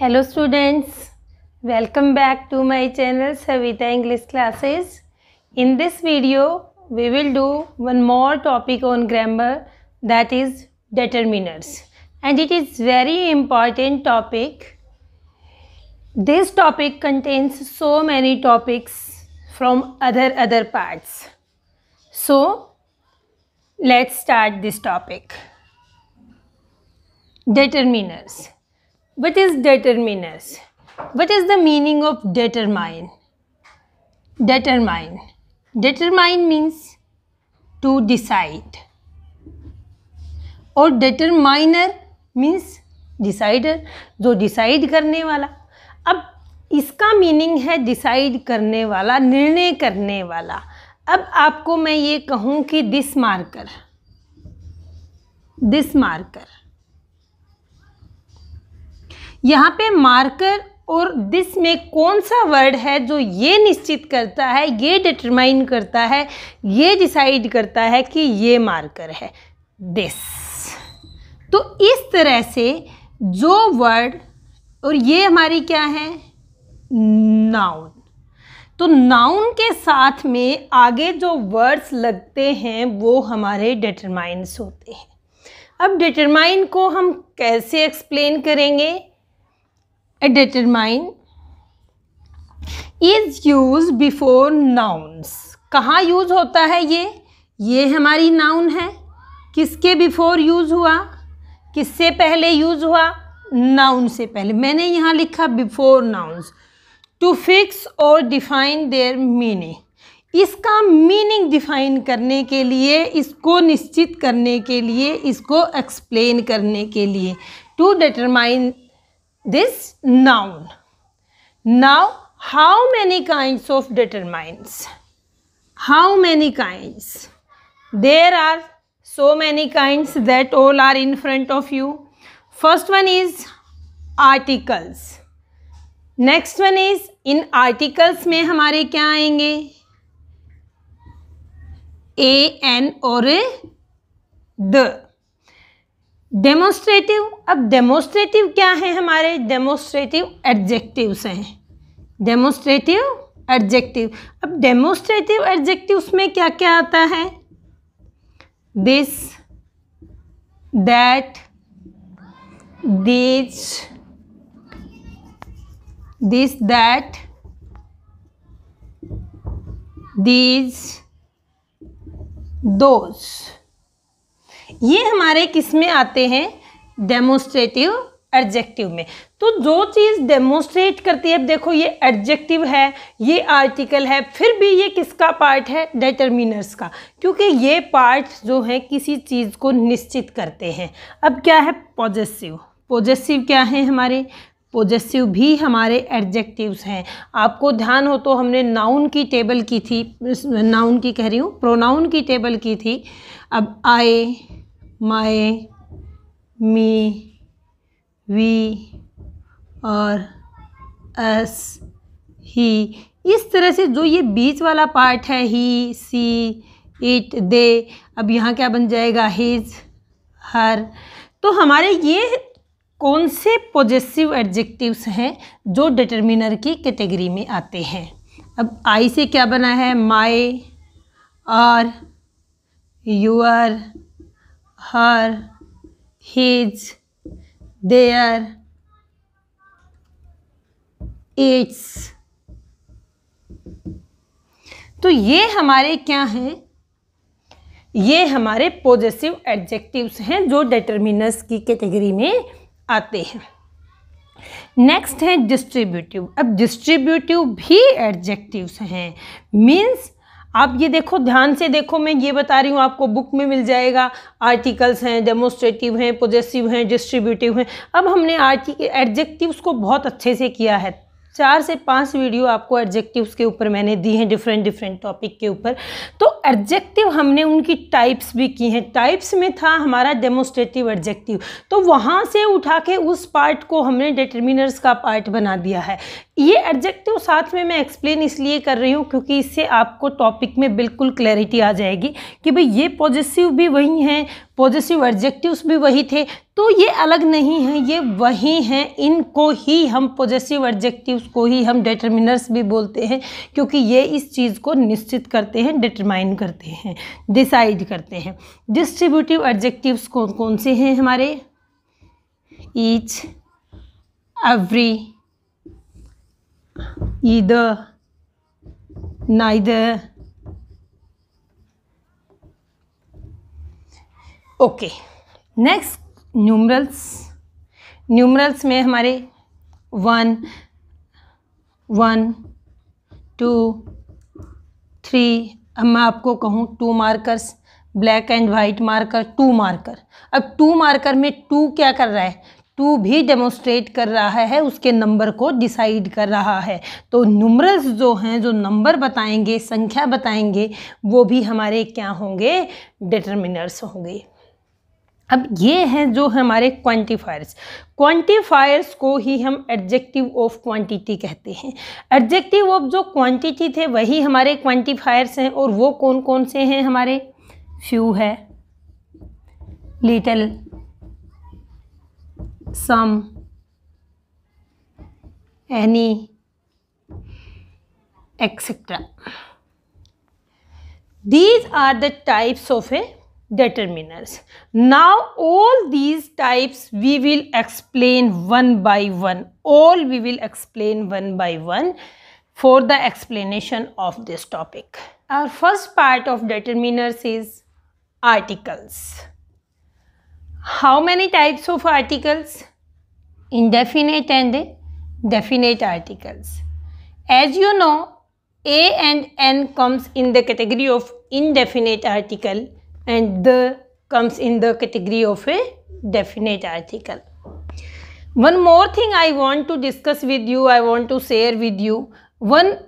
hello students welcome back to my channel savita english classes in this video we will do one more topic on grammar that is determiners and it is very important topic this topic contains so many topics from other other parts so let's start this topic determiners what is determinus what is the meaning of determine determine determine means to decide or determiner means decider jo decide karne wala ab iska meaning hai decide karne wala nirnay karne wala ab aapko main ye kahun ki this marker this marker यहाँ पे marker और this में कौन सा word है जो ये निश्चित करता है ये डिटरमाइन करता है ये डिसाइड करता है कि ये मार्कर है दिस तो इस तरह से जो वर्ड और ये हमारी क्या है नाउन तो नाउन के साथ में आगे जो वर्ड्स लगते हैं वो हमारे डिटरमाइंस होते हैं अब डिटरमाइन को हम कैसे एक्सप्लेन करेंगे a determine is used before nouns कहाँ यूज होता है ये ये हमारी नाउन है किसके बिफोर यूज हुआ किससे पहले यूज हुआ नाउन से पहले मैंने यहाँ लिखा बिफोर नाउन्स टू फिक्स और डिफाइन देयर मीनिंग इसका मीनिंग डिफाइन करने के लिए इसको निश्चित करने के लिए इसको एक्सप्लेन करने के लिए to determine this noun. Now, how many kinds of determines? How many kinds? There are so many kinds that all are in front of you. First one is articles. next one is in articles mein hamare kya aayenge a n or a the demonstrative अब demonstrative क्या है हमारे demonstrative adjectives हैं demonstrative adjective अब demonstrative adjective में क्या क्या आता है this that this this that this those ये हमारे किस में आते हैं डेमोस्ट्रेटिव एडजेक्टिव में तो जो चीज़ डेमोस्ट्रेट करती है अब देखो ये एडजेक्टिव है ये आर्टिकल है फिर भी ये किसका पार्ट है डिटर्मिनर्स का क्योंकि ये पार्ट जो है किसी चीज़ को निश्चित करते हैं अब क्या है पॉजिटिव पॉजिटिव क्या है हमारे पॉजिटिव भी हमारे एडजेक्टिव्स हैं आपको ध्यान हो तो हमने नाउन की टेबल की थी नाउन की कह रही हूँ प्रोनाउन की टेबल की थी अब आए माए मी वी और एस ही इस तरह से जो ये बीच वाला पार्ट है ही सी इट दे अब यहाँ क्या बन जाएगा हिज हर तो हमारे ये कौन से पॉजिटिव एडजेक्टिव्स हैं जो डिटर्मिनर की कैटेगरी में आते हैं अब आई से क्या बना है my your her his their its तो ये हमारे क्या हैं ये हमारे पॉजिटिव एडजेक्टिव्स हैं जो डिटर्मिनर्स की कैटेगरी में आते हैं नेक्स्ट है डिस्ट्रीब्यूटिव अब डिस्ट्रीब्यूटिव भी एडजेक्टिव्स हैं मीन्स आप ये देखो ध्यान से देखो मैं ये बता रही हूँ आपको बुक में मिल जाएगा आर्टिकल्स हैं डेमोस्ट्रेटिव हैं पोजेसिव हैं डिस्ट्रीब्यूटिव हैं अब हमने आर्टिक एडजेक्टिव्स को बहुत अच्छे से किया है चार से पांच वीडियो आपको एडजेक्टिव्स के ऊपर मैंने दी हैं डिफरेंट डिफरेंट टॉपिक के ऊपर तो एडजेक्टिव हमने उनकी टाइप्स भी की हैं टाइप्स में था हमारा डेमोस्ट्रेटिव एडजेक्टिव तो वहाँ से उठा के उस पार्ट को हमने डिटर्मिनर्स का पार्ट बना दिया है ये एडजेक्टिव साथ में मैं एक्सप्लेन इसलिए कर रही हूँ क्योंकि इससे आपको टॉपिक में बिल्कुल क्लैरिटी आ जाएगी कि भाई ये पॉजिटिव भी वही हैं पॉजिटिव एडजेक्टिव्स भी वही थे तो ये अलग नहीं हैं ये वही हैं इनको ही हम पॉजिटिव एडजेक्टिव्स को ही हम डिटर्मिनर्स भी बोलते हैं क्योंकि ये इस चीज़ को निश्चित करते हैं डिटरमाइन करते हैं डिसाइड करते हैं डिस्ट्रीब्यूटिव एडजेक्टिव्स कौन कौन से हैं हमारे each every either neither okay next numerals numerals में हमारे वन वन टू थ्री अब मैं आपको कहूँ two markers black and white marker two marker अब टू मार्कर में टू क्या कर रहा है टू भी डेमोस्ट्रेट कर रहा है उसके नंबर को डिसाइड कर रहा है तो नंबर्स जो हैं जो नंबर बताएंगे संख्या बताएंगे वो भी हमारे क्या होंगे डिटर्मिनर्स होंगे अब ये हैं जो हमारे क्वांटिफायर्स क्वांटिफायर्स को ही हम एडजेक्टिव ऑफ क्वांटिटी कहते हैं एडजेक्टिव ऑफ जो क्वांटिटी थे वही हमारे क्वांटिफायर्स हैं और वो कौन कौन से हैं हमारे फ्यू है little some, any, etc. These are the types of a determiners. Now all these types we will explain one by one. All we will explain one by one for the explanation of this topic. Our first part of determiners is articles. How many types of articles? Indefinite and definite articles. As you know, a and n comes in the category of indefinite article and the comes in the category of a definite article. One more thing I want to discuss with you, I want to share with you. One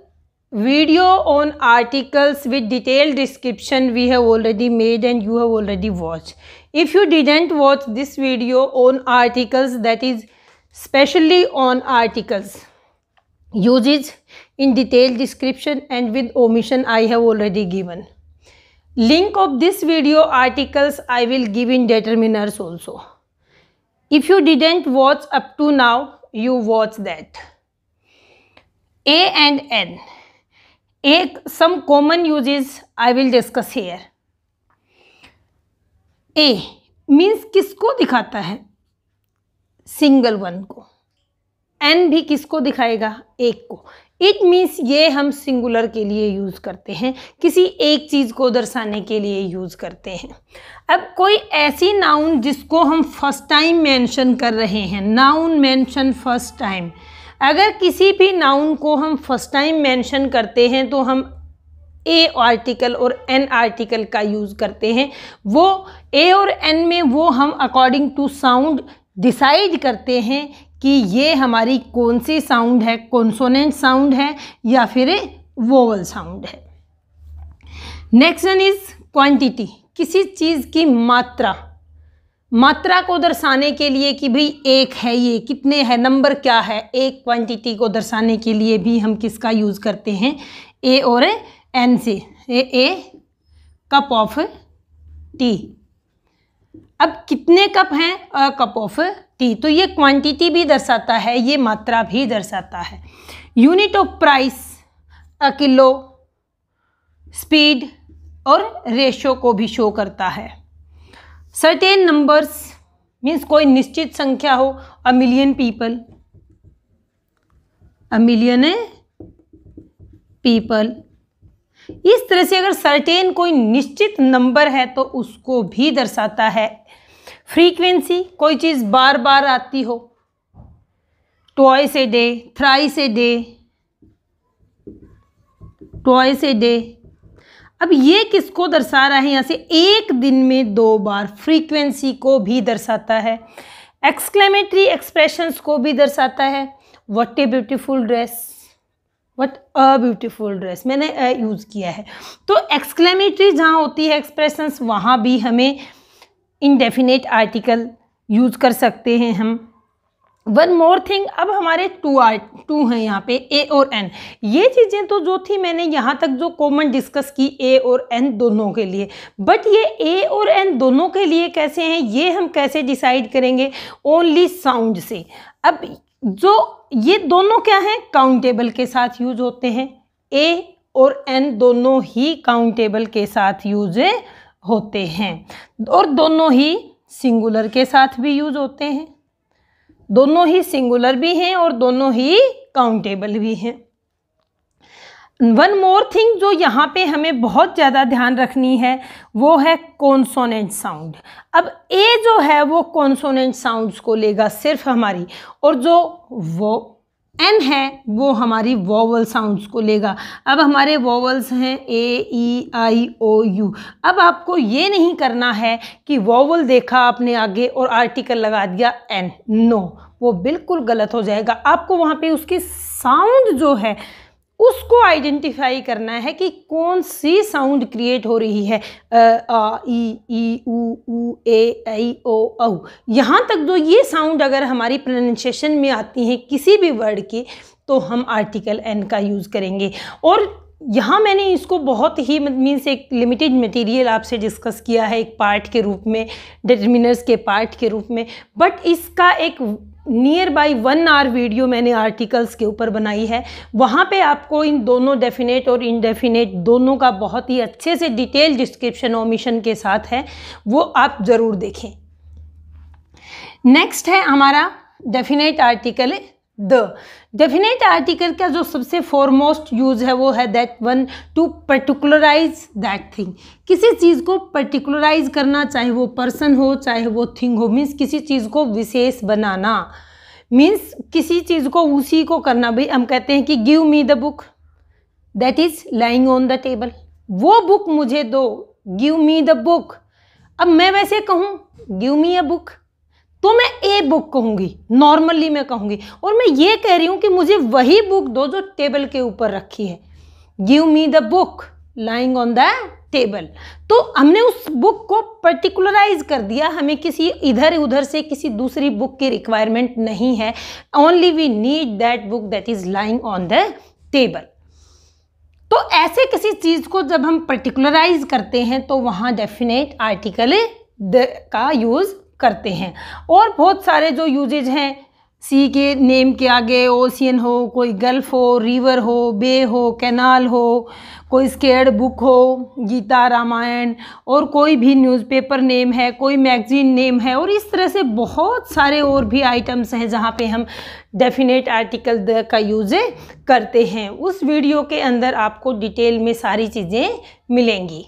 video on articles with detailed description we have already made and you have already watched. If you didn't watch this video on articles that is specially on articles uses in detailed description and with omission I have already given. Link of this video articles I will give in determiners also. If you didn't watch up to now, you watch that. A and N. A, some common uses I will discuss here. A means किसको दिखाता है single one को N भी किसको दिखाएगा एक को it means ये हम सिंगुलर के लिए यूज़ करते हैं किसी एक चीज़ को दर्शाने के लिए यूज़ करते हैं अब कोई ऐसी नाउन जिसको हम फर्स्ट टाइम मेंशन कर रहे हैं नाउन मेंशन फर्स्ट टाइम अगर किसी भी नाउन को हम फर्स्ट टाइम मेंशन करते हैं तो हम ए आर्टिकल और एन आर्टिकल का यूज़ करते हैं वो ए और एन में वो हम अकॉर्डिंग टू साउंड डिसाइड करते हैं कि ये हमारी कौन सी साउंड है कॉन्सोनेंट साउंड है या फिर वोवल साउंड है नेक्स्ट वन इज़ क्वांटिटी किसी चीज़ की मात्रा मात्रा को दर्शाने के लिए कि भाई एक है ये कितने है नंबर क्या है एक क्वांटिटी को दर्शाने के लिए भी हम किसका यूज़ करते हैं ए और एन से a, a cup of tea अब कितने कप हैं अ कप ऑफ टी तो ये क्वांटिटी भी दर्शाता है ये मात्रा भी दर्शाता है unit of price a kilo speed और रेशो को भी शो करता है सर्टेन नंबर्स मीन्स कोई निश्चित संख्या हो a million people a million people इस तरह से अगर सर्टेन कोई निश्चित नंबर है तो उसको भी दर्शाता है फ्रीक्वेंसी कोई चीज़ बार बार आती हो twice a day thrice a day twice a day अब ये किसको दर्शा रहा है यहाँ से एक दिन में दो बार फ्रीक्वेंसी को भी दर्शाता है एक्सक्लेमेटरी एक्सप्रेशंस को भी दर्शाता है what a beautiful dress what a beautiful dress मैंने अ यूज़ किया है तो एक्सक्लेमेटरी जहाँ होती है एक्सप्रेशंस वहाँ भी हमें इनडेफिनेट आर्टिकल यूज़ कर सकते हैं हम वन मोर थिंग अब हमारे टू आर टू हैं यहाँ पे ए और एन ये चीज़ें तो जो थी मैंने यहाँ तक जो कॉमन डिस्कस की ए और एन दोनों के लिए बट ये ए और एन दोनों के लिए कैसे हैं ये हम कैसे डिसाइड करेंगे ओनली साउंड से अब जो ये दोनों क्या हैं काउंटेबल के साथ यूज होते हैं ए और एन दोनों ही काउंटेबल के साथ यूज होते हैं और दोनों ही सिंगुलर के साथ भी यूज होते हैं दोनों ही सिंगुलर भी हैं और दोनों ही काउंटेबल भी हैं वन मोर थिंग जो यहाँ पे हमें बहुत ज़्यादा ध्यान रखनी है वो है कॉन्सोनेंट साउंड अब ए जो है वो कॉन्सोनेंट साउंड्स को लेगा सिर्फ हमारी और जो वो एन है वो हमारी वोवल साउंड्स को लेगा अब हमारे वोवल्स हैं ए ई आई ओ यू अब आपको ये नहीं करना है कि वोवल देखा आपने आगे और आर्टिकल लगा दिया एन नो वो बिल्कुल गलत हो जाएगा आपको वहाँ पे उसकी साउंड जो है उसको आइडेंटिफाई करना है कि कौन सी साउंड क्रिएट हो रही है आ ई ई ऊ ऊ ए आई ओ औ यहाँ तक जो ये साउंड अगर हमारी प्रोनाउंसिएशन में आती हैं किसी भी वर्ड की तो हम आर्टिकल एन का यूज़ करेंगे और यहाँ मैंने इसको बहुत ही मीन्स एक लिमिटेड मटेरियल आपसे डिस्कस किया है एक पार्ट के रूप में डिटर्मिनर्स के पार्ट के रूप में बट इसका एक near by one are video मैंने आर्टिकल्स के ऊपर बनाई है वहाँ पे आपको इन दोनों डेफिनेट और इनडेफिनेट दोनों का बहुत ही अच्छे से डिटेल डिस्क्रिप्शन और मिशन के साथ है वो आप ज़रूर देखें नेक्स्ट है हमारा definite article the definite article का जो सबसे फॉरमोस्ट यूज है वो है that one to particularize that thing किसी चीज़ को पर्टिकुलराइज करना चाहे वो पर्सन हो चाहे वो थिंग हो मीन्स किसी चीज़ को विशेष बनाना मीन्स किसी चीज़ को उसी को करना भाई हम कहते हैं कि give me the book that is lying on the table वो बुक मुझे दो गिव मी द बुक अब मैं वैसे कहूँ गिव मी अ बुक तो मैं ए बुक कहूँगी नॉर्मली मैं कहूँगी और मैं ये कह रही हूँ कि मुझे वही बुक दो जो टेबल के ऊपर रखी है give me the book lying on the table तो हमने उस बुक को पर्टिकुलराइज कर दिया हमें किसी इधर उधर से किसी दूसरी बुक की रिक्वायरमेंट नहीं है only we need that book that is lying on the table तो ऐसे किसी चीज़ को जब हम पर्टिकुलराइज करते हैं तो वहां डेफिनेट आर्टिकल का यूज़ करते हैं और बहुत सारे जो यूजेज हैं सी के नेम के आगे ओशियन हो कोई गल्फ हो रिवर हो बे हो कैनाल हो कोई स्केड बुक हो गीता रामायण और कोई भी न्यूज़पेपर नेम है कोई मैगजीन नेम है और इस तरह से बहुत सारे और भी आइटम्स हैं जहाँ पे हम डेफिनेट आर्टिकल द का यूज़ करते हैं उस वीडियो के अंदर आपको डिटेल में सारी चीज़ें मिलेंगी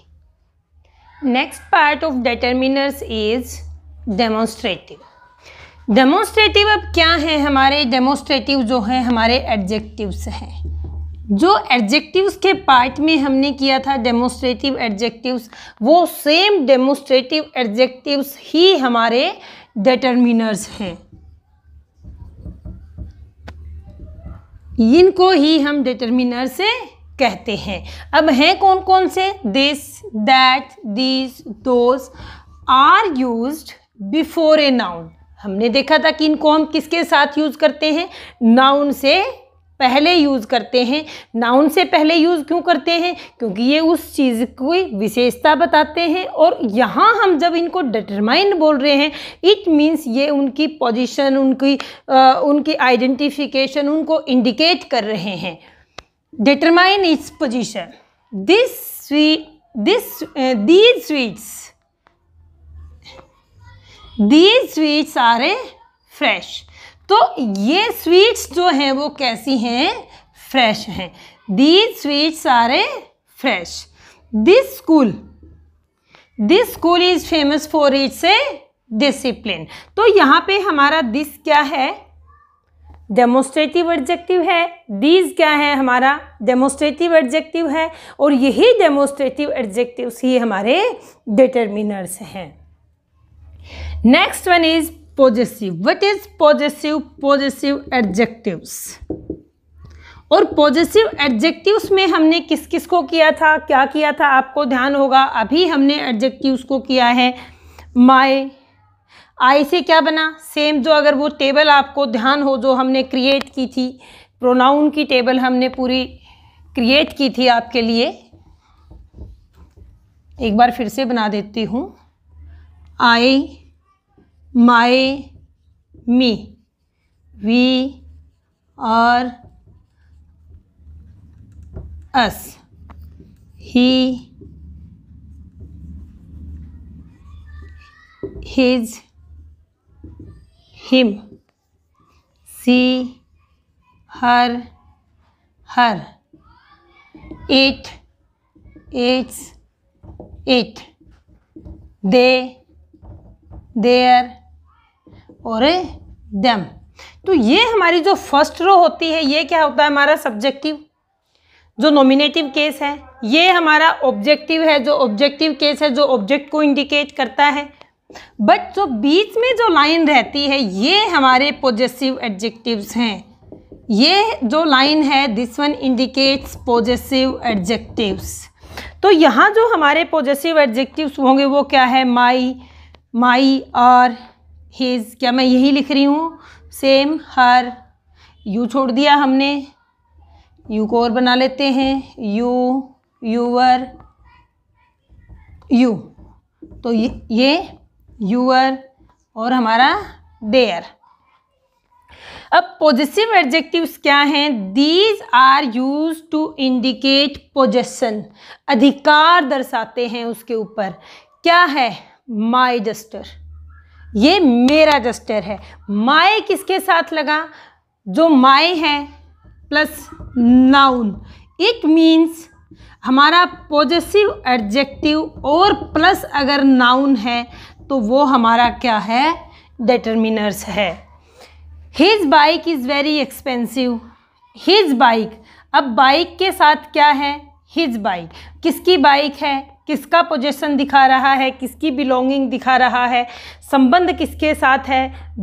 next part of determiners is demonstrative demonstrative अब क्या है हमारे डेमोन्स्ट्रेटिव जो है हमारे एडजेक्टिव्स हैं जो एडजेक्टिव्स के पार्ट में हमने किया था डेमोस्ट्रेटिव एडजेक्टिव्स वो सेम डेमोस्ट्रेटिव एडजेक्टिव्स ही हमारे डिटर्मिनर्स हैं इनको ही हम डिटर्मिनर से कहते हैं अब हैं कौन कौन से this that these those are used before a noun हमने देखा था कि इनको हम किसके साथ यूज़ करते हैं नाउन से पहले यूज़ करते हैं नाउन से पहले यूज़ क्यों करते हैं क्योंकि ये उस चीज़ की विशेषता बताते हैं और यहाँ हम जब इनको डिटरमाइन बोल रहे हैं इट मीन्स ये उनकी पोजीशन उनकी आ, उनकी आइडेंटिफिकेशन उनको इंडिकेट कर रहे हैं determine its position this sweet this these sweets these sweets are a fresh तो ये स्वीट्स जो हैं वो कैसी हैं फ्रेश हैं these sweets are a fresh this school this school is famous for its a discipline तो यहाँ पे हमारा दिस क्या है डेमोस्ट्रेटिव एडजेक्टिव है दीज क्या है हमारा डेमोस्ट्रेटिव एडजेक्टिव है और यही डेमोस्ट्रेटिव एडजेक्टिव्स ही हमारे डिटर्मिनर्स हैं next one is positive what is positive positive adjectives और पॉजिटिव एडजेक्टिव्स में हमने किस किस को किया था क्या किया था आपको ध्यान होगा अभी हमने एडजेक्टिव्स को किया है माए आई से क्या बना सेम जो अगर वो टेबल आपको ध्यान हो जो हमने क्रिएट की थी प्रोनाउन की टेबल हमने पूरी क्रिएट की थी आपके लिए एक बार फिर से बना देती हूँ I my, me. We are us. He, his, him. She, her, her. It, its, it. They, their, और देम तो ये हमारी जो फर्स्ट रो होती है ये क्या होता है हमारा सब्जेक्टिव जो नॉमिनेटिव केस है ये हमारा ऑब्जेक्टिव है जो ऑब्जेक्टिव केस है जो ऑब्जेक्ट को इंडिकेट करता है बट जो बीच में जो लाइन रहती है ये हमारे पॉजिटिव एडजेक्टिव्स हैं ये जो लाइन है this one indicates positive adjectives तो यहाँ जो हमारे पॉजिटिव एडजेक्टिव्स होंगे वो क्या है माई माई आर हिज क्या मैं यही लिख रही हूँ सेम हर यू छोड़ दिया हमने यू को और बना लेते हैं यू यूवर यू तो ये ये यूअर और हमारा देयर अब पॉजिटिव एडजेक्टिव्स क्या हैं these are use to indicate possession अधिकार दर्शाते हैं उसके ऊपर क्या है माई डस्टर ये मेरा जस्टर है माए किसके साथ लगा जो माए है प्लस नाउन इट मीन्स हमारा पॉजिटिव एडजेक्टिव और प्लस अगर नाउन है तो वो हमारा क्या है डिटर्मिनर्स है his bike is very expensive his bike अब बाइक के साथ क्या है हिज बाइक किसकी बाइक है किसका पोजेशन दिखा रहा है किसकी बिलोंगिंग दिखा रहा है संबंध किसके साथ है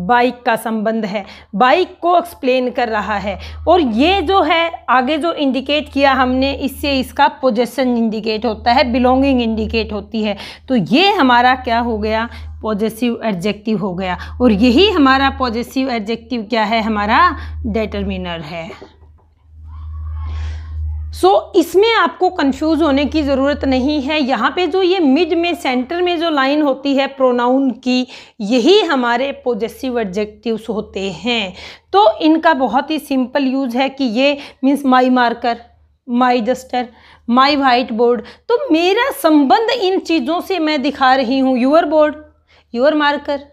बाइक का संबंध है बाइक को एक्सप्लेन कर रहा है और ये जो है आगे जो इंडिकेट किया हमने इससे इसका पोजेशन इंडिकेट होता है बिलोंगिंग इंडिकेट होती है तो ये हमारा क्या हो गया पॉजिटिव एडजेक्टिव हो गया और यही हमारा पॉजिटिव एडजेक्टिव क्या है हमारा डेटरमिनर है सो so, इसमें आपको कंफ्यूज होने की ज़रूरत नहीं है यहाँ पे जो ये मिड में सेंटर में जो लाइन होती है प्रोनाउन की यही हमारे पोजेसिव एडजेक्टिव्स होते हैं तो इनका बहुत ही सिंपल यूज़ है कि ये means my marker my duster my white board तो मेरा संबंध इन चीज़ों से मैं दिखा रही हूँ your board your marker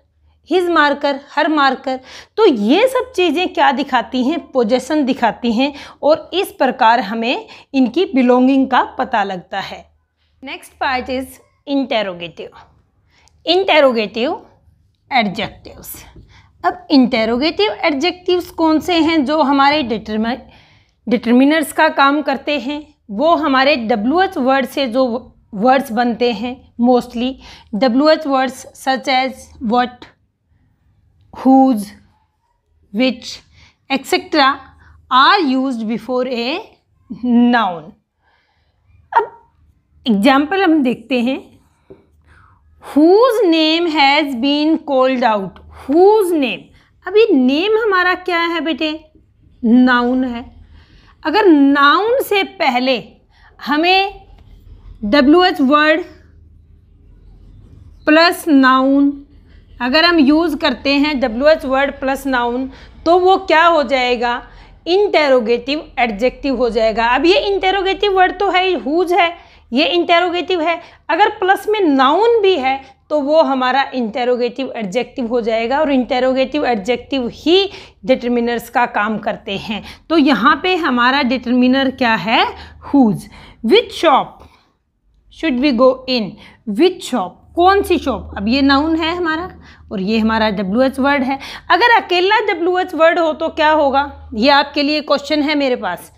his marker her marker तो ये सब चीज़ें क्या दिखाती हैं पोजेशन दिखाती हैं और इस प्रकार हमें इनकी बिलोंगिंग का पता लगता है next part is interrogative interrogative adjectives अब इंटेरोगेटिव एडजेक्टिव्स कौन से हैं जो हमारे डिटर्मिनर्स का काम करते हैं वो हमारे डब्ल्यू एच वर्ड से जो वर्ड्स बनते हैं mostly W H words such as what whose which etcetera are use before a noun अब एग्जाम्पल हम देखते हैं whose name has been called out whose name अब ये नेम हमारा क्या है बेटे नाउन है अगर नाउन से पहले हमें W H word plus noun अगर हम यूज़ करते हैं W H word plus noun तो वो क्या हो जाएगा इंटेरोगेटिव एडजेक्टिव हो जाएगा अब ये इंटेरोगेटिव वर्ड तो है हुज है ये इंटेरोगेटिव है अगर प्लस में नाउन भी है तो वो हमारा इंटेरोगेटिव एडजेक्टिव हो जाएगा और इंटेरोगेटिव एडजेक्टिव ही डिटर्मिनर्स का काम करते हैं तो यहाँ पे हमारा डिटर्मिनर क्या है whose which shop should we go in which shop कौन सी शॉप अब ये नाउन है हमारा और ये हमारा डब्ल्यू एच वर्ड है अगर अकेला डब्ल्यू एच वर्ड हो तो क्या होगा ये आपके लिए क्वेश्चन है मेरे पास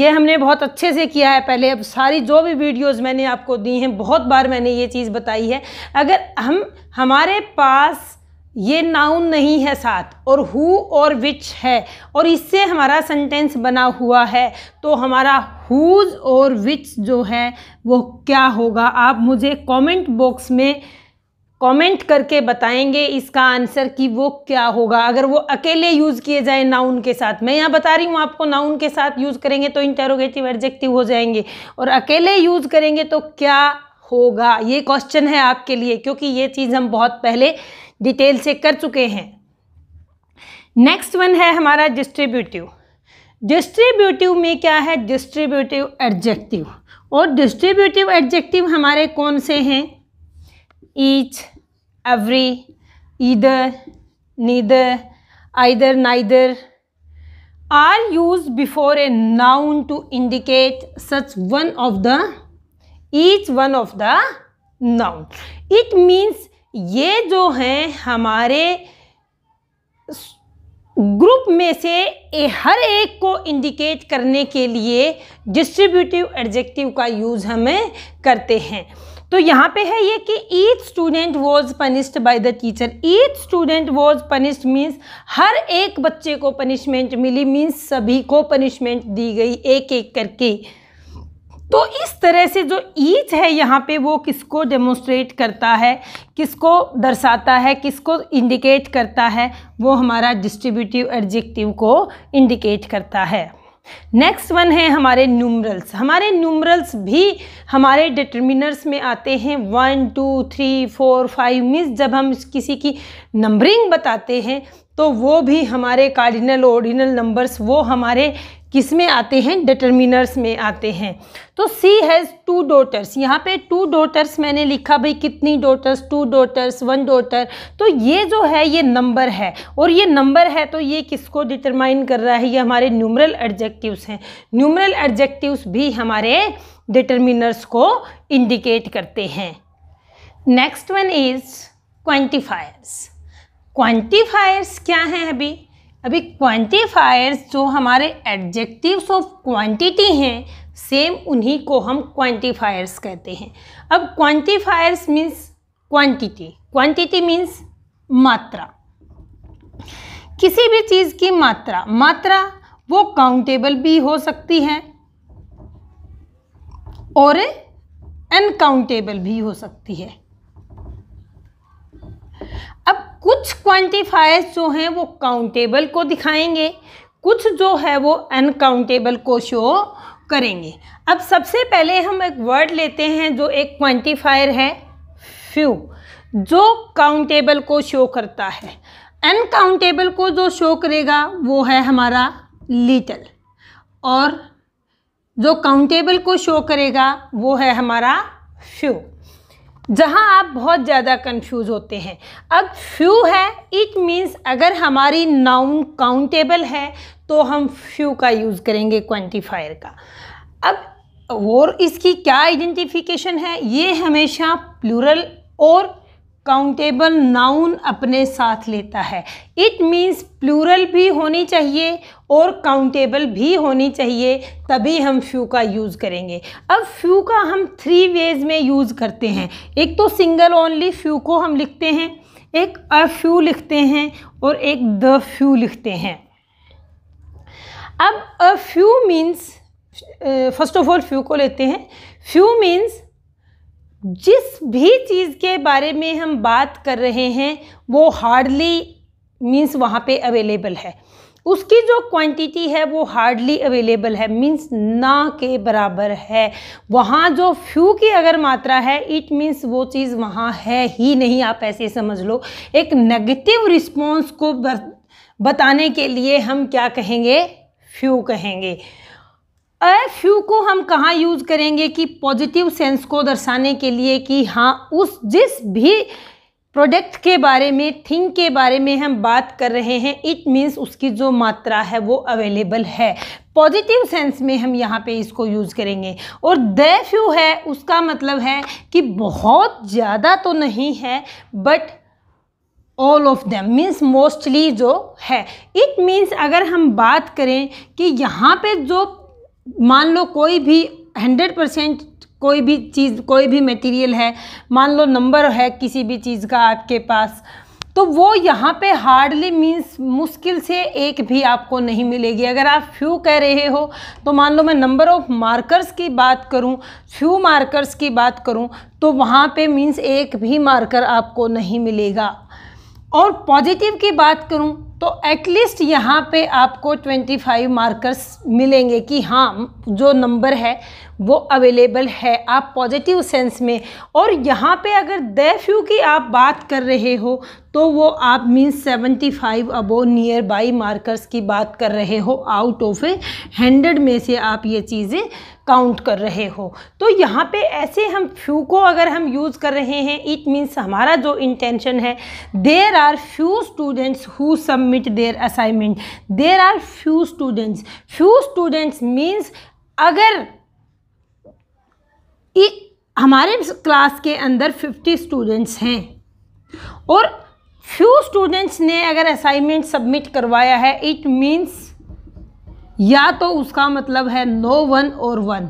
ये हमने बहुत अच्छे से किया है पहले अब सारी जो भी वीडियोस मैंने आपको दी हैं बहुत बार मैंने ये चीज़ बताई है अगर हम हमारे पास ये नाउन नहीं है साथ और हु और विच है और इससे हमारा सेंटेंस बना हुआ है तो हमारा हुज और विच जो है वो क्या होगा आप मुझे कमेंट बॉक्स में कमेंट करके बताएंगे इसका आंसर कि वो क्या होगा अगर वो अकेले यूज़ किए जाए नाउन के साथ मैं यहाँ बता रही हूँ आपको नाउन के साथ यूज़ करेंगे तो इंटेरोगेटिव एडजेक्टिव हो जाएंगे और अकेले यूज़ करेंगे तो क्या होगा ये क्वेश्चन है आपके लिए क्योंकि ये चीज़ हम बहुत पहले डिटेल से कर चुके हैं नेक्स्ट वन है हमारा डिस्ट्रीब्यूटिव डिस्ट्रीब्यूटिव में क्या है डिस्ट्रीब्यूटिव एडजेक्टिव और डिस्ट्रीब्यूटिव एडजेक्टिव हमारे कौन से हैं each every either neither either neither are use before a noun to indicate such one of the each one of the noun it means ये जो हैं हमारे ग्रुप में से ए हर एक को इंडिकेट करने के लिए डिस्ट्रीब्यूटिव एडजेक्टिव का यूज़ हमें करते हैं तो यहाँ पे है ये कि each student was punished by the teacher each student was punished means हर एक बच्चे को पनिशमेंट मिली मीन्स सभी को पनिशमेंट दी गई एक एक करके तो इस तरह से जो ईच है यहाँ पे वो किसको डेमोस्ट्रेट करता है किसको दर्शाता है किसको इंडिकेट करता है वो हमारा डिस्ट्रीब्यूटिव एडजेक्टिव को इंडिकेट करता है नेक्स्ट वन है हमारे न्यूमरल्स हमारे न्यूमरल्स भी हमारे डिटर्मिनर्स में आते हैं one two three four five means जब हम किसी की नंबरिंग बताते हैं तो वो भी हमारे कार्डिनल ओरिजिनल नंबर्स वो हमारे किस में आते हैं डिटर्मिनर्स में आते हैं तो सी हैज़ टू डोटर्स यहाँ पे टू डोटर्स मैंने लिखा भाई कितनी daughters two daughters one daughter तो ये जो है ये नंबर है और ये नंबर है तो ये किसको डिटरमाइन कर रहा है ये हमारे न्यूमरल एडजेक्टिव्स हैं न्यूमरल एडजेक्टिव्स भी हमारे डिटर्मिनर्स को इंडिकेट करते हैं next one is quantifiers quantifiers क्या हैं अभी अभी क्वांटिफायर्स जो हमारे एडजेक्टिव्स ऑफ क्वांटिटी हैं सेम उन्हीं को हम क्वांटिफायर्स कहते हैं अब quantifiers means quantity quantity means मात्रा किसी भी चीज़ की मात्रा मात्रा वो काउंटेबल भी हो सकती है और अनकाउंटेबल भी हो सकती है कुछ क्वांटिफायर्स जो हैं वो काउंटेबल को दिखाएंगे कुछ जो है वो अनकाउंटेबल को शो करेंगे अब सबसे पहले हम एक वर्ड लेते हैं जो एक क्वांटिफायर है फ्यू जो काउंटेबल को शो करता है अनकाउंटेबल को जो शो करेगा वो है हमारा लिटल और जो काउंटेबल को शो करेगा वो है हमारा फ्यू जहां आप बहुत ज़्यादा कंफ्यूज होते हैं अब फ्यू है इट मीन्स अगर हमारी नाउन काउंटेबल है तो हम फ्यू का यूज़ करेंगे क्वान्टिफायर का अब और इसकी क्या आइडेंटिफिकेशन है ये हमेशा प्लूरल और काउंटेबल नाउन अपने साथ लेता है इट मीन्स प्लूरल भी होनी चाहिए और काउंटेबल भी होनी चाहिए तभी हम फ्यू का यूज़ करेंगे अब फ्यू का हम थ्री वेज में यूज़ करते हैं एक तो सिंगल ओनली फ्यू को हम लिखते हैं एक अ फ्यू लिखते हैं और एक द फ्यू लिखते हैं अब a few means first of all few को लेते हैं फ्यू मीन्स जिस भी चीज़ के बारे में हम बात कर रहे हैं वो हार्डली मीन्स वहाँ पे अवेलेबल है उसकी जो क्वांटिटी है वो हार्डली अवेलेबल है मीन्स ना के बराबर है वहाँ जो फ्यू की अगर मात्रा है इट मीन्स वो चीज़ वहाँ है ही नहीं आप ऐसे समझ लो एक नेगेटिव रिस्पॉन्स को बताने के लिए हम क्या कहेंगे फ्यू कहेंगे अ फ्यू को हम कहाँ यूज़ करेंगे कि पॉजिटिव सेंस को दर्शाने के लिए कि हाँ उस जिस भी प्रोडक्ट के बारे में थिंग के बारे में हम बात कर रहे हैं इट मीन्स उसकी जो मात्रा है वो अवेलेबल है पॉजिटिव सेंस में हम यहाँ पे इसको यूज़ करेंगे और द फ्यू है उसका मतलब है कि बहुत ज़्यादा तो नहीं है but all of them means mostly जो है इट मीन्स अगर हम बात करें कि यहाँ पे जो मान लो कोई भी हंड्रेड परसेंट कोई भी चीज़ कोई भी मटेरियल है मान लो नंबर है किसी भी चीज़ का आपके पास तो वो यहाँ पे हार्डली मीन्स मुश्किल से एक भी आपको नहीं मिलेगी अगर आप फ्यू कह रहे हो तो मान लो मैं नंबर ऑफ मार्कर्स की बात करूँ फ्यू मार्कर्स की बात करूँ तो वहाँ पे मीन्स एक भी मार्कर आपको नहीं मिलेगा और पॉजिटिव की बात करूं तो एटलीस्ट यहाँ पे आपको 25 मार्कर्स मिलेंगे कि हाँ जो नंबर है वो अवेलेबल है आप पॉजिटिव सेंस में और यहाँ पे अगर देफ्यू की आप बात कर रहे हो तो वो आप मीन्स 75 अबो नियर बाई मार्कर्स की बात कर रहे हो आउट ऑफ ए हंड्रेड में से आप ये चीज़ें काउंट कर रहे हो तो यहाँ पे ऐसे हम फ्यू को अगर हम यूज़ कर रहे हैं इट मीन्स हमारा जो इंटेंशन है there are few students who submit their assignment there are few students few students means अगर इ, हमारे क्लास के अंदर फिफ्टी स्टूडेंट्स हैं और फ्यू स्टूडेंट्स ने अगर असाइनमेंट सबमिट करवाया है इट मीन्स या तो उसका मतलब है नो वन और वन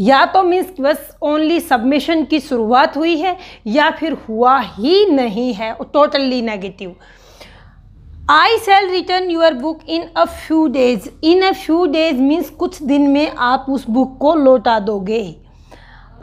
या तो मीन्स बस ओनली सबमिशन की शुरुआत हुई है या फिर हुआ ही नहीं है totally negative I shall return your book in a few days in a few days means कुछ दिन में आप उस बुक को लौटा दोगे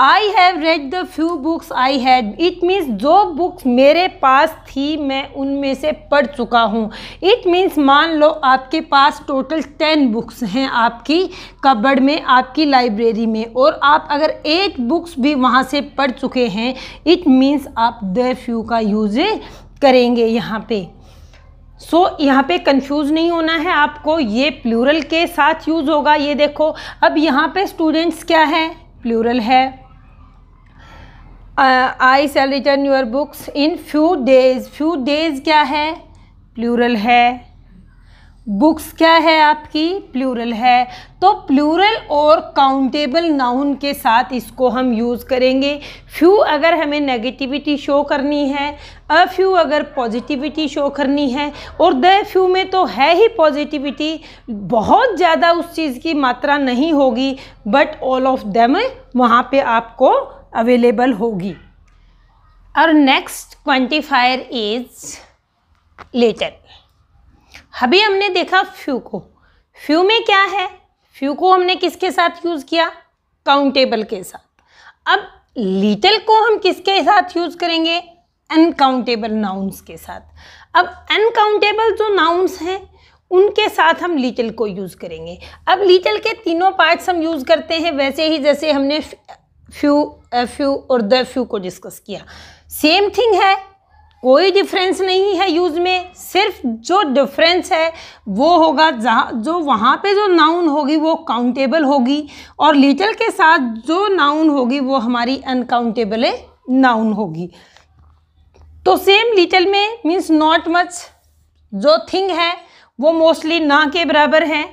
I have read the few books I had it means जो बुक्स मेरे पास थी मैं उनमें से पढ़ चुका हूँ इट मीन्स मान लो आपके पास टोटल टेन बुक्स हैं आपकी कबड़ में आपकी लाइब्रेरी में और आप अगर एट बुक्स भी वहाँ से पढ़ चुके हैं इट मीन्स आप द फ्यू का यूज़ करेंगे यहाँ पे सो so, यहाँ पे कंफ्यूज नहीं होना है आपको ये प्लूरल के साथ यूज़ होगा ये देखो अब यहाँ पे स्टूडेंट्स क्या है प्लूरल है I shall return your books in few days few days क्या है प्लूरल है बुक्स क्या है आपकी प्लूरल है तो प्लूरल और काउंटेबल नाउन के साथ इसको हम यूज़ करेंगे फ्यू अगर हमें नेगेटिविटी शो करनी है अ फ्यू अगर पॉजिटिविटी शो करनी है और द फ्यू में तो है ही पॉजिटिविटी बहुत ज़्यादा उस चीज़ की मात्रा नहीं होगी बट ऑल ऑफ देम वहाँ पे आपको अवेलेबल होगी और नेक्स्ट क्वांटिफायर इज लेटर अभी हमने देखा फ्यू को फ्यू में क्या है फ्यू को हमने किसके साथ यूज़ किया काउंटेबल के साथ अब लिटल को हम किसके साथ यूज़ करेंगे अनकाउंटेबल नाउन्स के साथ अब अनकाउंटेबल जो नाउन्स हैं उनके साथ हम लिटल को यूज़ करेंगे अब लिटल के तीनों पार्ट्स हम यूज़ करते हैं वैसे ही जैसे हमने फ्यू एफ यू और द फ्यू को डिस्कस किया सेम थिंग है कोई डिफरेंस नहीं है यूज़ में सिर्फ जो डिफरेंस है वो होगा जहाँ जो वहाँ पे जो नाउन होगी वो काउंटेबल होगी और लिटल के साथ जो नाउन होगी वो हमारी अनकाउंटेबल नाउन होगी तो सेम लिटल में मीन्स नॉट मच जो थिंग है वो मोस्टली ना के बराबर है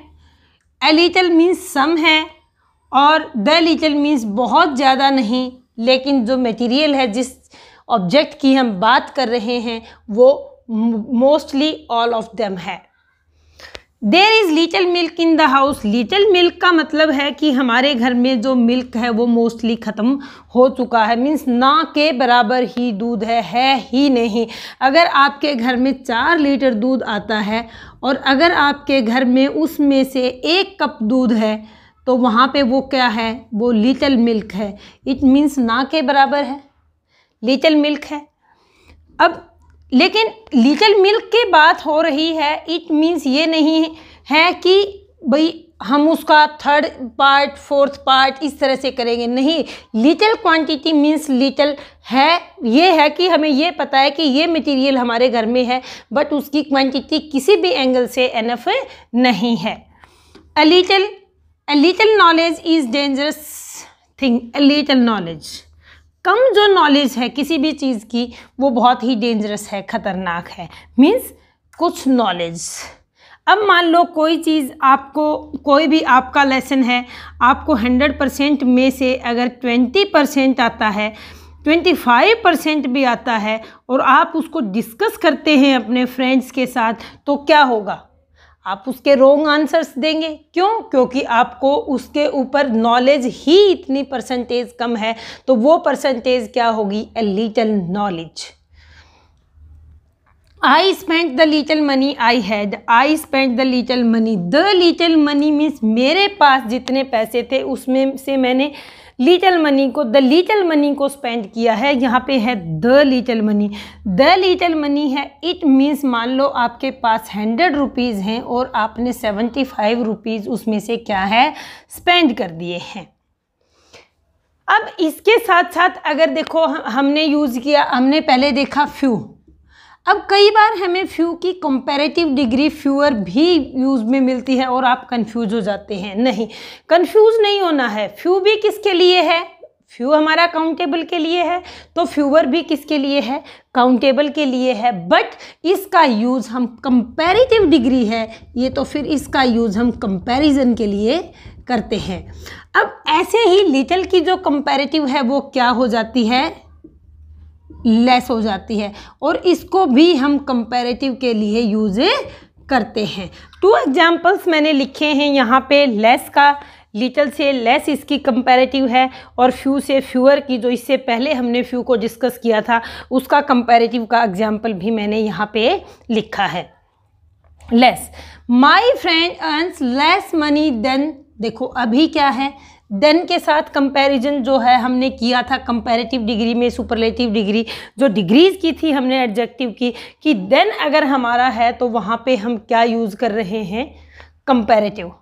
ए लिटल मीन्स सम है और द लिटल मीन्स बहुत ज़्यादा नहीं लेकिन जो मटेरियल है जिस ऑब्जेक्ट की हम बात कर रहे हैं वो मोस्टली ऑल ऑफ देम है there is little milk in the house little milk का मतलब है कि हमारे घर में जो मिल्क है वो मोस्टली ख़त्म हो चुका है मीन्स ना के बराबर ही दूध है है ही नहीं अगर आपके घर में चार लीटर दूध आता है और अगर आपके घर में उसमें से एक कप दूध है तो वहाँ पे वो क्या है वो लिटल मिल्क है इट मीन्स ना के बराबर है लिटल मिल्क है अब लेकिन लिटल मिल्क की बात हो रही है इट मीन्स ये नहीं है कि भाई हम उसका थर्ड पार्ट फोर्थ पार्ट इस तरह से करेंगे नहीं लिटिल क्वांटिटी मींस लिटिल है ये है कि हमें ये पता है कि ये मटेरियल हमारे घर में है बट उसकी क्वांटिटी किसी भी एंगल से एनफ नहीं है a little A little knowledge is dangerous thing A little knowledge कम जो नॉलेज है किसी भी चीज़ की वो बहुत ही डेंजरस है ख़तरनाक है मीन्स कुछ नॉलेज अब मान लो कोई चीज़ आपको कोई भी आपका लेसन है आपको हंड्रेड परसेंट में से अगर ट्वेंटी परसेंट आता है ट्वेंटी फाइव परसेंट भी आता है और आप उसको डिस्कस करते हैं अपने फ्रेंड्स के साथ तो क्या होगा आप उसके रोंग आंसर्स देंगे क्यों क्योंकि आपको उसके ऊपर नॉलेज ही इतनी परसेंटेज कम है तो वो परसेंटेज क्या होगी a little knowledge I spent the little money I had I spent the little money the little money means मेरे पास जितने पैसे थे उसमें से मैंने लिटल मनी को द लिटल मनी को स्पेंड किया है यहाँ पे है the little money the little money है इट मीन्स मान लो आपके पास हंड्रेड रुपीज़ हैं और आपने सेवेंटी फाइव रुपीज़ उसमें से क्या है स्पेंड कर दिए हैं अब इसके साथ साथ अगर देखो हमने यूज़ किया हमने पहले देखा फ्यू अब कई बार हमें फ्यू की कंपैरेटिव डिग्री फ्यूअर भी यूज़ में मिलती है और आप कंफ्यूज हो जाते हैं नहीं कंफ्यूज नहीं होना है फ्यू भी किसके लिए है फ्यू हमारा काउंटेबल के लिए है तो फ्यूअर भी किसके लिए है काउंटेबल के लिए है बट इसका यूज़ हम कंपैरेटिव डिग्री है ये तो फिर इसका यूज़ हम कंपैरिजन के लिए करते हैं अब ऐसे ही लिटल की जो कंपैरेटिव है वो क्या हो जाती है लेस हो जाती है और इसको भी हम कंपेरेटिव के लिए यूज़ करते हैं टू एग्जांपल्स मैंने लिखे हैं यहाँ पे लेस का लिटल से लेस इसकी कंपेरेटिव है और फ्यू से फ्यूअर की जो इससे पहले हमने फ्यू को डिस्कस किया था उसका कंपेरेटिव का एग्जांपल भी मैंने यहाँ पे लिखा है less my friend earns less money than देखो अभी क्या है देन के साथ कंपैरिजन जो है हमने किया था कंपैरेटिव डिग्री में सुपरलेटिव डिग्री जो डिग्रीज़ की थी हमने एडजेक्टिव की कि देन अगर हमारा है तो वहाँ पे हम क्या यूज़ कर रहे हैं कंपैरेटिव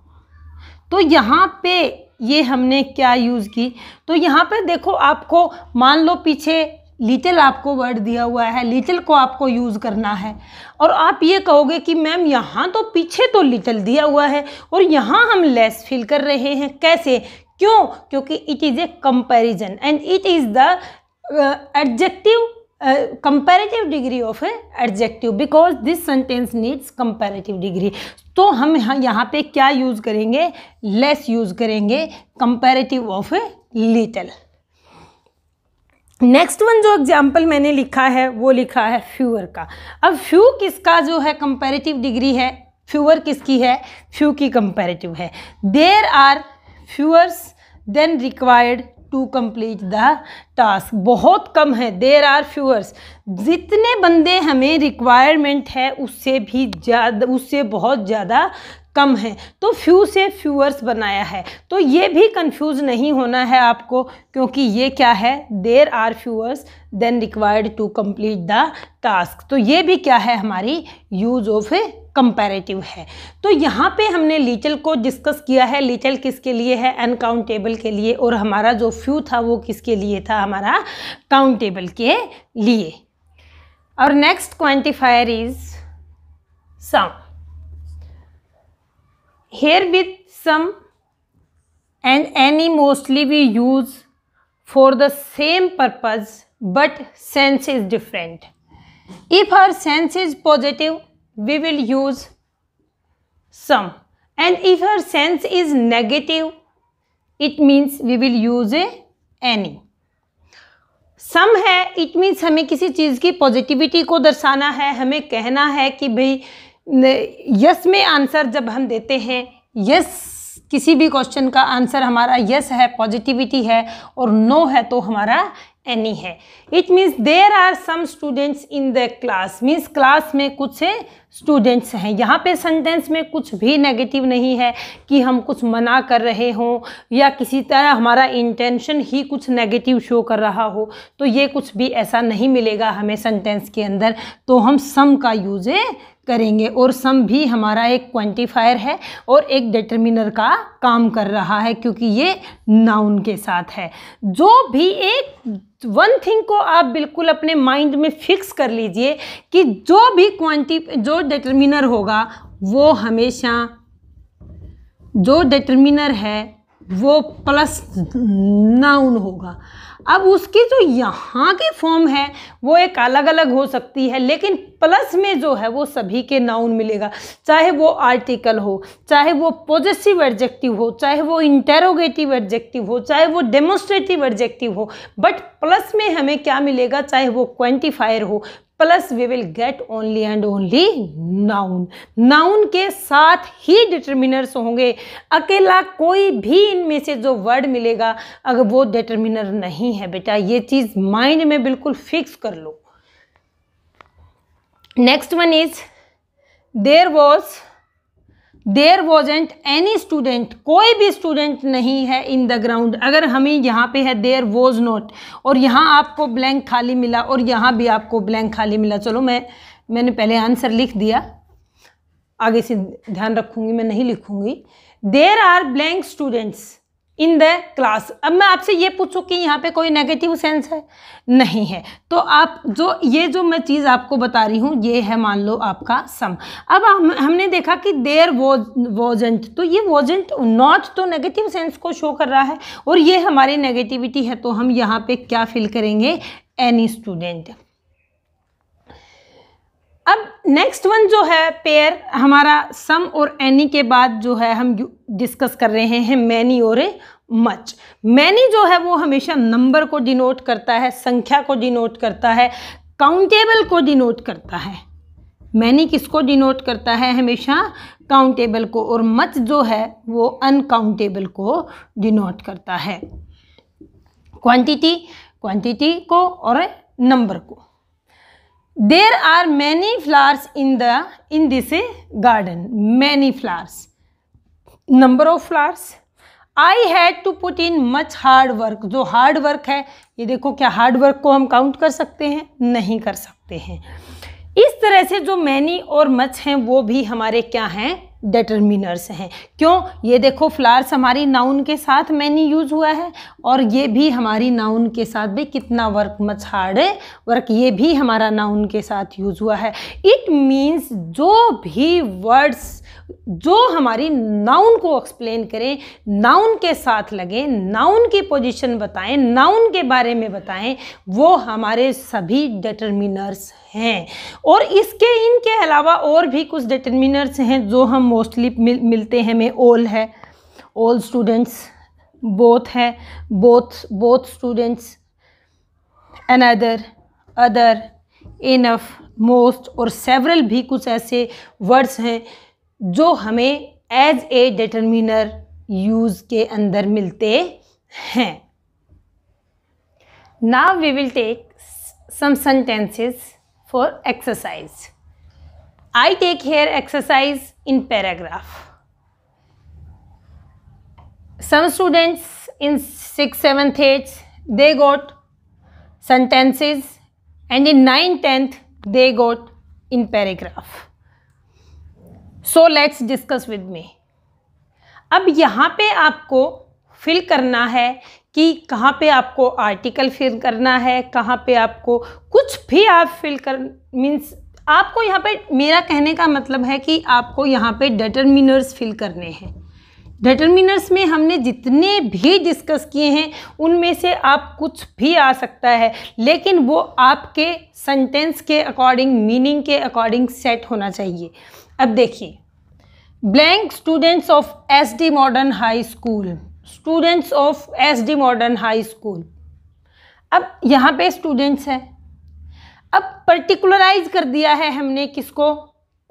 तो यहाँ पे ये हमने क्या यूज़ की तो यहाँ पे देखो आपको मान लो पीछे लिटिल आपको वर्ड दिया हुआ है लिटिल को आपको यूज़ करना है और आप ये कहोगे कि मैम यहाँ तो पीछे तो लिटिल दिया हुआ है और यहाँ हम लेस फील कर रहे हैं कैसे क्यों क्योंकि it is a comparison and it is the adjective comparative degree of a adjective because this sentence needs comparative degree तो हम यहाँ पे क्या यूज़ करेंगे लेस यूज़ करेंगे comparative of a little next one जो एग्जाम्पल मैंने लिखा है वो लिखा है फ्यूअर का अब फ्यू किसका जो है कंपैरेटिव डिग्री है फ्यूअर किसकी है फ्यू की कंपैरेटिव है there are fewers than required to complete the task बहुत कम है देर आर फ्यूअर्स जितने बंदे हमें रिक्वायरमेंट है उससे भी ज़्यादा उससे बहुत ज़्यादा कम है तो फ्यू से फ्यूअर्स बनाया है तो ये भी कंफ्यूज नहीं होना है आपको क्योंकि ये क्या है there are fewers than required to complete the task तो ये भी क्या है हमारी यूज़ ऑफ ए है तो यहाँ पे हमने लीचल को डिस्कस किया है लीचल किसके लिए है अनकाउंटेबल के लिए और हमारा जो फ्यू था वो किसके लिए था हमारा काउंटेबल के लिए और next quantifier is sound here with some and any mostly we use for the same purpose but sense is different if her sense is positive we will use some and if her sense is negative it means we will use a any some है it means हमें किसी चीज़ की positivity को दर्शाना है हमें कहना है कि भाई यस में आंसर जब हम देते हैं यस किसी भी क्वेश्चन का आंसर हमारा यस है पॉजिटिविटी है और नो है तो हमारा एनी है it means there are some students in the class means class में कुछ स्टूडेंट्स हैं यहाँ पे सेंटेंस में कुछ भी नेगेटिव नहीं है कि हम कुछ मना कर रहे हों या किसी तरह हमारा इंटेंशन ही कुछ नेगेटिव शो कर रहा हो तो ये कुछ भी ऐसा नहीं मिलेगा हमें सेंटेंस के अंदर तो हम सम का यूज़ करेंगे और सम भी हमारा एक क्वांटिफायर है और एक डिटर्मिनर का काम कर रहा है क्योंकि ये नाउन के साथ है जो भी एक वन थिंग को आप बिल्कुल अपने माइंड में फिक्स कर लीजिए कि जो भी क्वांटि जो डिटर्मिनर होगा वो हमेशा जो डिटर्मिनर है वो प्लस नाउन होगा अब उसकी जो यहाँ की फॉर्म है वो एक अलग अलग हो सकती है लेकिन प्लस में जो है वो सभी के नाउन मिलेगा चाहे वो आर्टिकल हो चाहे वो पॉजिटिव एडजेक्टिव हो चाहे वो इंटेरोगेटिव एडजेक्टिव हो चाहे वो डेमोस्ट्रेटिव एडजेक्टिव हो बट प्लस में हमें क्या मिलेगा चाहे वो क्वान्टिफायर हो plus we will get only and only noun noun के साथ ही डिटर्मिनर्स होंगे अकेला कोई भी इनमें से जो वर्ड मिलेगा अगर वो डिटर्मिनर नहीं है बेटा ये चीज़ माइंड में बिल्कुल फिक्स कर लो next one is there was there wasn't any student कोई भी स्टूडेंट नहीं है इन द ग्राउंड अगर हमें यहाँ पे है देर वॉज नॉट और यहाँ आपको ब्लैंक खाली मिला और यहाँ भी आपको ब्लैंक खाली मिला चलो मैं मैंने पहले आंसर लिख दिया आगे से ध्यान रखूँगी मैं नहीं लिखूँगी there are blank students in the class अब मैं आपसे ये पूछूँ कि यहाँ पे कोई नेगेटिव सेंस है नहीं है तो आप जो ये जो मैं चीज़ आपको बता रही हूँ ये है मान लो आपका सम अब हम हमने देखा कि देयर वो वोजेंट तो ये वोजेंट नॉट तो नेगेटिव सेंस को शो कर रहा है और ये हमारी नेगेटिविटी है तो हम यहाँ पे क्या फील करेंगे एनी स्टूडेंट अब नेक्स्ट वन जो है पेयर हमारा सम और एनी के बाद जो है हम डिस्कस कर रहे हैं मैनी और ए मच मैनी जो है वो हमेशा नंबर को डिनोट करता है संख्या को डिनोट करता है काउंटेबल को डिनोट करता है मैनी किसको डिनोट करता है हमेशा काउंटेबल को और मच जो है वो अनकाउंटेबल को डिनोट करता है क्वांटिटी क्वांटिटी को और नंबर को there are many flowers in the in this garden many flowers number of flowers I had to put in much hard work जो हार्ड वर्क है ये देखो क्या हार्ड वर्क को हम काउंट कर सकते हैं नहीं कर सकते हैं इस तरह से जो मैनी और मच हैं वो भी हमारे क्या हैं डिटर्मिनर्स हैं क्यों ये देखो फ्लावर्स हमारी नाउन के साथ मैनी यूज़ हुआ है और ये भी हमारी नाउन के साथ भी कितना वर्क मछाड़े वर्क ये भी हमारा नाउन के साथ यूज़ हुआ है इट मीन्स जो भी वर्ड्स जो हमारी नाउन को एक्सप्लेन करें नाउन के साथ लगे नाउन की पोजीशन बताएं नाउन के बारे में बताएं वो हमारे सभी डिटर्मिनर्स हैं और इसके इनके अलावा और भी कुछ डिटर्मिनर्स हैं जो हम मोस्टली मिल, मिलते हैं हमें ओल है ओल स्टूडेंट्स बोथ है both both students another other enough most और सेवरल भी कुछ ऐसे वर्ड्स हैं जो हमें एज ए डिटर्मिनर यूज के अंदर मिलते हैं now we will take some sentences for exercise I take here exercise in paragraph some students in six seventh eights they got sentences and in nine tenth they got in paragraph so let's discuss with me अब यहाँ पे आपको fill करना है कि कहाँ पे आपको आर्टिकल फिल करना है कहाँ पे आपको कुछ भी आप फिल कर मीन्स आपको यहाँ पे मेरा कहने का मतलब है कि आपको यहाँ पे डिटरमिनर्स फिल करने हैं डिटरमिनर्स में हमने जितने भी डिस्कस किए हैं उनमें से आप कुछ भी आ सकता है लेकिन वो आपके सेंटेंस के अकॉर्डिंग मीनिंग के अकॉर्डिंग सेट होना चाहिए अब देखिए blank students of S D modern high school students of S D modern high school अब यहाँ पे स्टूडेंट्स हैं अब पर्टिकुलराइज कर दिया है हमने किसको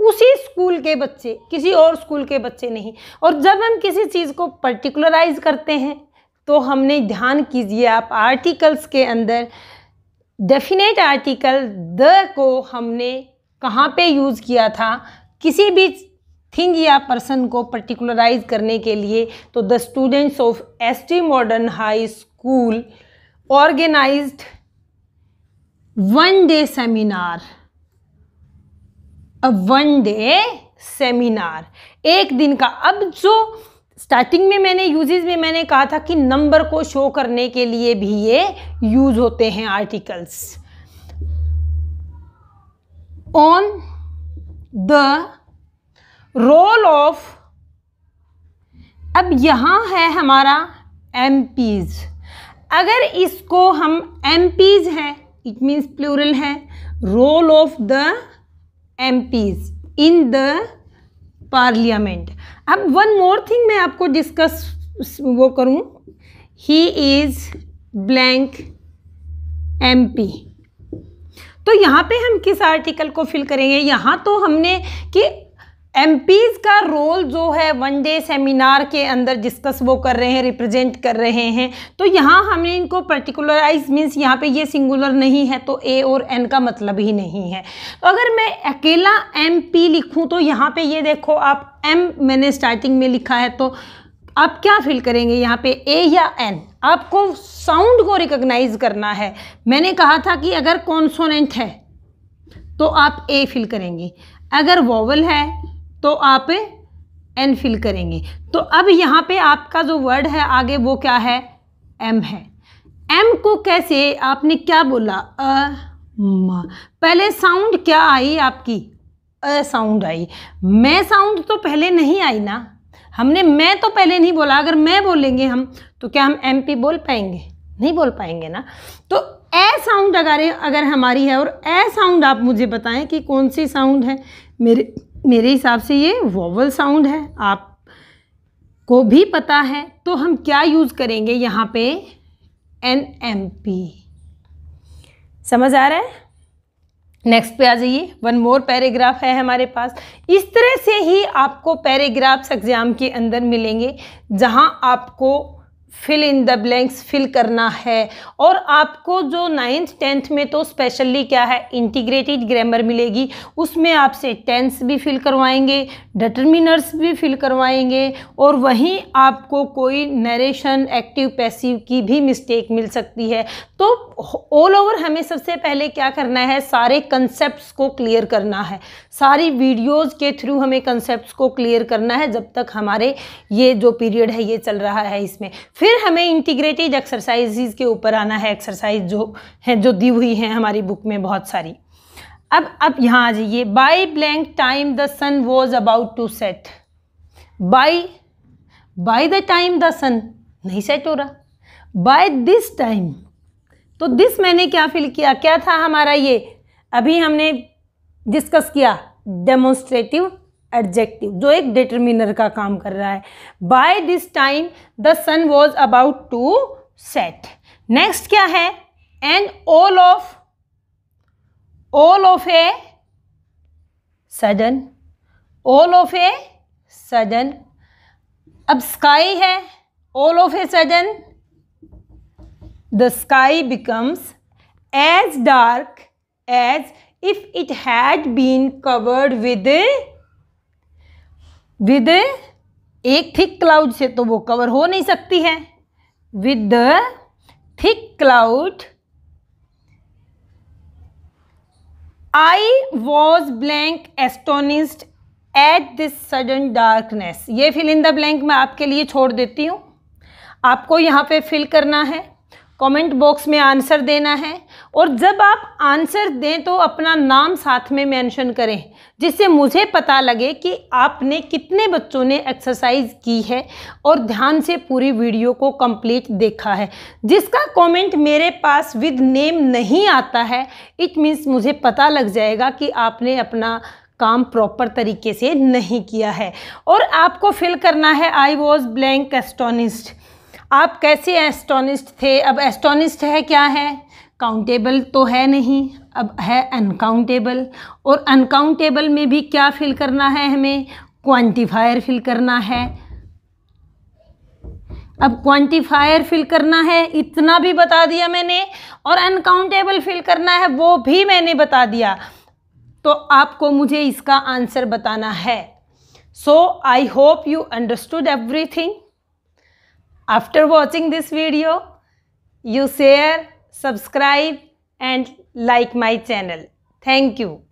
उसी स्कूल के बच्चे किसी और स्कूल के बच्चे नहीं और जब हम किसी चीज़ को पर्टिकुलराइज करते हैं तो हमने ध्यान कीजिए आप आर्टिकल्स के अंदर डेफिनेट आर्टिकल द को हमने कहाँ पे यूज़ किया था किसी भी थिंग या पर्सन को पर्टिकुलराइज करने के लिए तो the students of S T modern high school organize one day seminar one day seminar एक दिन का अब जो स्टार्टिंग में मैंने यूजेज में मैंने कहा था कि नंबर को शो करने के लिए भी ये यूज होते हैं articles on the role of अब यहाँ है हमारा एम पीज अगर इसको हम एम पीज हैं इट मीन्स प्लूरल है role of the MPs in the parliament अब वन मोर थिंग मैं आपको डिस्कस वो करूँ he is blank MP तो यहाँ पे हम किस आर्टिकल को फिल करेंगे यहाँ तो हमने कि एम का रोल जो है वन डे सेमिनार के अंदर डिस्कस वो कर रहे हैं रिप्रेजेंट कर रहे हैं तो यहाँ हमने इनको पर्टिकुलराइज मीन्स यहाँ पे ये सिंगुलर नहीं है तो ए और एन का मतलब ही नहीं है तो अगर मैं अकेला एम पी लिखूँ तो यहाँ पे ये देखो आप एम मैंने स्टार्टिंग में लिखा है तो आप क्या फील करेंगे यहाँ पे ए या एन आपको साउंड को रिकोगनाइज़ करना है मैंने कहा था कि अगर कॉन्सोनेंट है तो आप ए फील करेंगे अगर वॉवल है तो आप एन फील करेंगे तो अब यहाँ पे आपका जो वर्ड है आगे वो क्या है एम है एम को कैसे आपने क्या बोला अ म पहले साउंड क्या आई आपकी अ साउंड आई मैं साउंड तो पहले नहीं आई ना हमने मैं तो पहले नहीं बोला अगर मैं बोलेंगे हम तो क्या हम एम पी बोल पाएंगे नहीं बोल पाएंगे ना तो ए साउंड अगर अगर हमारी है और ए साउंड आप मुझे बताएं कि कौन सी साउंड है मेरे मेरे हिसाब से ये वोवल साउंड है आप को भी पता है तो हम क्या यूज़ करेंगे यहाँ पे एन एम पी समझ आ रहा है नेक्स्ट पे आ जाइए वन मोर पैराग्राफ है हमारे पास इस तरह से ही आपको पैराग्राफ्स एग्ज़ाम के अंदर मिलेंगे जहां आपको fill in the blanks fill करना है और आपको जो नाइन्थ टेंथ में तो स्पेशली क्या है इंटीग्रेटेड ग्रामर मिलेगी उसमें आपसे टेंस भी फिल करवाएंगे डिटर्मिनर्स भी फिल करवाएंगे और वहीं आपको कोई नरेशन एक्टिव पैसिव की भी मिस्टेक मिल सकती है तो ऑल ओवर हमें सबसे पहले क्या करना है सारे कंसेप्ट को क्लियर करना है सारी वीडियोज़ के थ्रू हमें कंसेप्ट को क्लियर करना है जब तक हमारे ये जो पीरियड है ये चल रहा है इसमें फिर फिर हमें इंटीग्रेटेड एक्सरसाइज के ऊपर आना है एक्सरसाइज जो है जो दी हुई हैं हमारी बुक में बहुत सारी अब अब यहाँ आ जाइए by blank time the sun was about to set by by the time the sun नहीं सेट हो रहा बाय दिस टाइम तो दिस मैंने क्या फिल किया क्या था हमारा ये अभी हमने डिस्कस किया डेमोन्स्ट्रेटिव एडजेक्टिव जो एक डिटर्मिनर का काम कर रहा है by this time the sun was about to set next क्या है and all of all of a sudden all of a sudden अब स्काई है all of a sudden the sky becomes as dark as if it had been covered with with एक thick cloud से तो वो cover हो नहीं सकती है with thick cloud I was blank astonished at this sudden darkness ये fill in the blank मैं आपके लिए छोड़ देती हूँ आपको यहाँ पे फिल करना है कमेंट बॉक्स में आंसर देना है और जब आप आंसर दें तो अपना नाम साथ में मेंशन करें जिससे मुझे पता लगे कि आपने कितने बच्चों ने एक्सरसाइज की है और ध्यान से पूरी वीडियो को कंप्लीट देखा है जिसका कमेंट मेरे पास विद नेम नहीं आता है इट मीन्स मुझे पता लग जाएगा कि आपने अपना काम प्रॉपर तरीके से नहीं किया है और आपको फिल करना है आई वॉज ब्लैंक एस्टोनिस्ट आप कैसे एस्टोनिस्ट थे अब एस्टोनिस्ट है क्या है काउंटेबल तो है नहीं अब है अनकाउंटेबल और अनकाउंटेबल में भी क्या फिल करना है हमें क्वांटिफायर फिल करना है अब क्वांटिफायर फिल करना है इतना भी बता दिया मैंने और अनकाउंटेबल फिल करना है वो भी मैंने बता दिया तो आपको मुझे इसका आंसर बताना है so I hope you understood everything after watching this video you share subscribe and like my channel. Thank you.